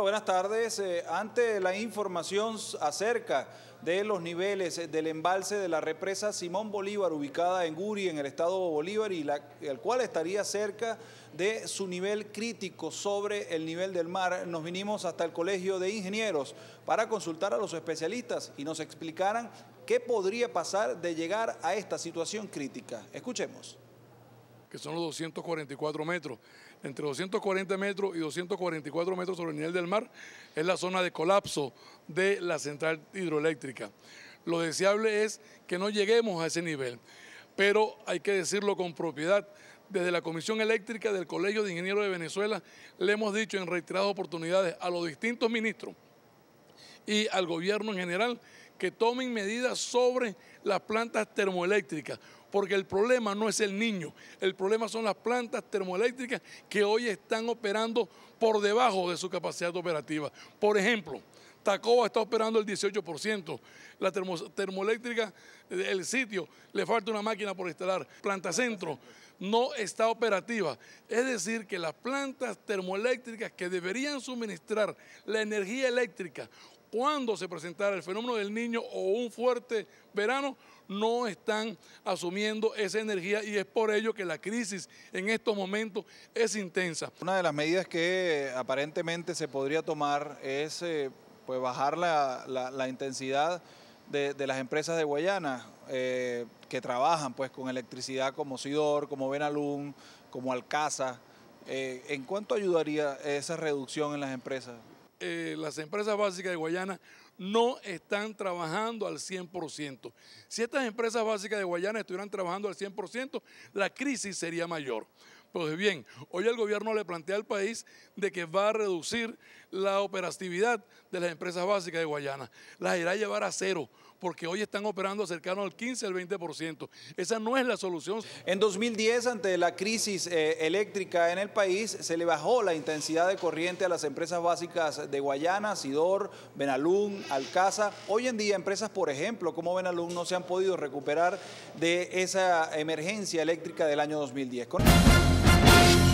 buenas tardes. Eh, ante la información acerca de los niveles eh, del embalse de la represa Simón Bolívar, ubicada en Guri, en el estado Bolívar, y el cual estaría cerca de su nivel crítico sobre el nivel del mar, nos vinimos hasta el Colegio de Ingenieros para consultar a los especialistas y nos explicaran qué podría pasar de llegar a esta situación crítica. Escuchemos que son los 244 metros. Entre 240 metros y 244 metros sobre el nivel del mar es la zona de colapso de la central hidroeléctrica. Lo deseable es que no lleguemos a ese nivel, pero hay que decirlo con propiedad. Desde la Comisión Eléctrica del Colegio de Ingenieros de Venezuela le hemos dicho en reiteradas oportunidades a los distintos ministros y al gobierno en general que tomen medidas sobre las plantas termoeléctricas, porque el problema no es el niño, el problema son las plantas termoeléctricas que hoy están operando por debajo de su capacidad operativa. Por ejemplo, Tacoba está operando el 18%, la termoeléctrica, eh, el sitio, le falta una máquina por instalar, Planta Centro no está operativa. Es decir, que las plantas termoeléctricas que deberían suministrar la energía eléctrica cuando se presentara el fenómeno del niño o un fuerte verano, no están asumiendo esa energía y es por ello que la crisis en estos momentos es intensa. Una de las medidas que aparentemente se podría tomar es eh, pues bajar la, intensidad de, las empresas de Guayana eh, que trabajan pues con electricidad como Sidor, como Benalum, como Alcaza. Eh, ¿En cuánto ayudaría esa reducción en las empresas? Eh, las empresas básicas de Guayana no están trabajando al 100%. Si estas empresas básicas de Guayana estuvieran trabajando al 100%, la crisis sería mayor. Pues bien, hoy el gobierno le plantea al país de que va a reducir la operatividad de las empresas básicas de Guayana. Las irá a llevar a cero porque hoy están operando cercano al 15 al 20%. Esa no es la solución. En 2010, ante la crisis eh, eléctrica en el país, se le bajó la intensidad de corriente a las empresas básicas de Guayana, Sidor, Benalún, Alcaza. Hoy en día, empresas, por ejemplo, como Benalún, no se han podido recuperar de esa emergencia eléctrica del año 2010.